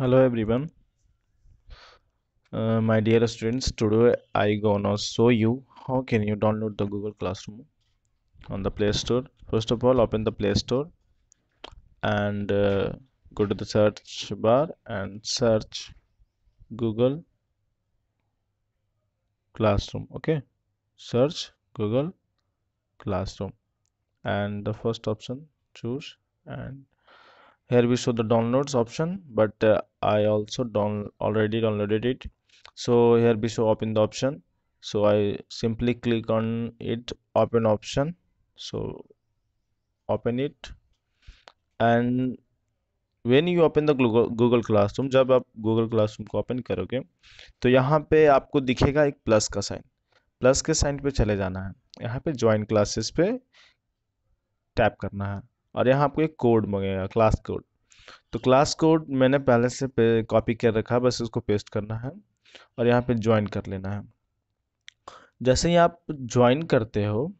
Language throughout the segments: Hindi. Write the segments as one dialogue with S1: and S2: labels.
S1: hello everyone uh, my dear students today i gonna show you how can you download the google classroom on the play store first of all open the play store and uh, go to the search bar and search google classroom okay search google classroom and the first option choose and here we show the downloads option but uh, i also down already downloaded it so here we show open the option so i simply click on it open option so open it and when you open the google google classroom jab aap google classroom ko open karoge to yahan pe aapko dikhega ek plus ka sign plus के साइन पे चले जाना है यहाँ पे ज्वाइन क्लासेस पे टैप करना है और यहाँ आपको एक कोड मंगेगा क्लास कोड तो क्लास कोड मैंने पहले से कॉपी कर रखा है बस उसको पेस्ट करना है और यहाँ पे ज्वाइन कर लेना है जैसे ही आप ज्वाइन करते हो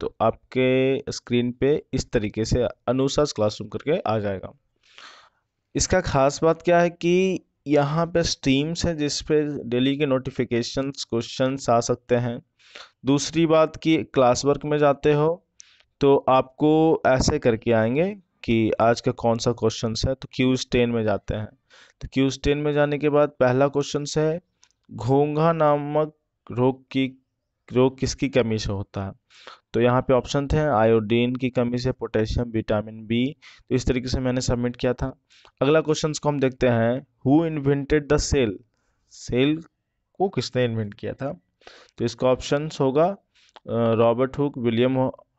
S1: तो आपके स्क्रीन पे इस तरीके से क्लास क्लासरूम करके आ जाएगा इसका खास बात क्या है कि यहाँ पे स्ट्रीम्स हैं जिस पे डेली के नोटिफिकेशंस क्वेश्चन आ सकते हैं दूसरी बात कि क्लास वर्क में जाते हो तो आपको ऐसे करके आएंगे कि आज का कौन सा क्वेश्चन है तो क्यूज टेन में जाते हैं तो क्यूज टेन में जाने के बाद पहला क्वेश्चन है घोंघा नामक रोग की रोग किसकी कमी से होता है तो यहाँ पे ऑप्शन थे आयोडीन की कमी से पोटेशियम विटामिन बी तो इस तरीके से मैंने सबमिट किया था अगला क्वेश्चन को हम देखते हैं who invented the cell cell को किसने इन्वेंट किया था तो इसका ऑप्शन होगा Robert Hooke William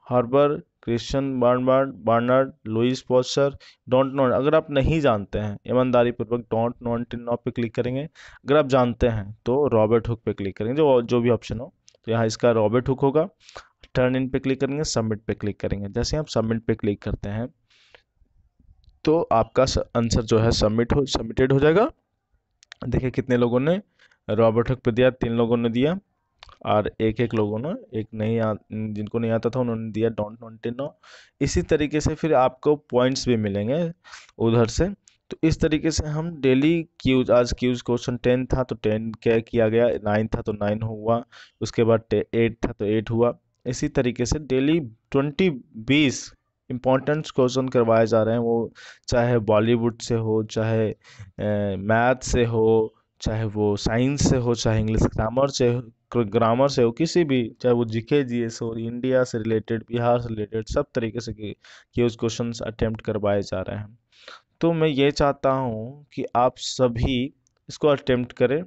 S1: Harbour Christian बार्नबार्ड Barnard Louis Pasteur don't not अगर आप नहीं जानते हैं ईमानदारी पूर्वक डोंट नॉट इन नॉट पे क्लिक करेंगे अगर आप जानते हैं तो रॉबर्ट हुक पे क्लिक करेंगे जो जो भी ऑप्शन हो तो यहाँ इसका रॉबर्ट हुक होगा टर्न इन पे क्लिक करेंगे सबमिट पे क्लिक करेंगे जैसे आप सबमिट पे क्लिक करते हैं तो आपका आंसर जो है सबमिट हो सबमिटेड हो जाएगा देखिए कितने लोगों ने रॉबर्ट हुक पे दिया तीन लोगों ने दिया और एक एक लोगों ने एक नहीं आ जिनको नहीं आता था उन्होंने दिया डोंट नॉन्ट नो इसी तरीके से फिर आपको पॉइंट्स भी मिलेंगे उधर से तो इस तरीके से हम डेली क्यूज आज क्यूज क्वेश्चन टेन था तो टेन क्या किया गया नाइन था तो नाइन हुआ उसके बाद एट था तो एट हुआ इसी तरीके से डेली ट्वेंटी बीस इम्पोर्टेंट क्वेश्चन करवाए जा रहे हैं वो चाहे बॉलीवुड से हो चाहे मैथ से हो चाहे वो साइंस से हो चाहे इंग्लिश ग्रामर से ग्रामर से हो किसी भी चाहे वो जीके एस हो इंडिया से रिलेटेड बिहार से रिलेटेड सब तरीके से के उस क्वेश्चन अटैम्प्ट करवाए जा रहे हैं तो मैं ये चाहता हूँ कि आप सभी इसको अटैम्प्ट करें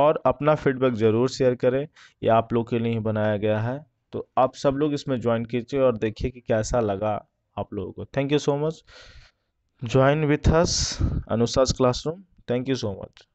S1: और अपना फीडबैक ज़रूर शेयर करें ये आप लोग के लिए ही बनाया गया है तो आप सब लोग इसमें ज्वाइन कीजिए और देखिए कि कैसा लगा आप लोगों को thank you so much join with us अनुसाज classroom thank you so much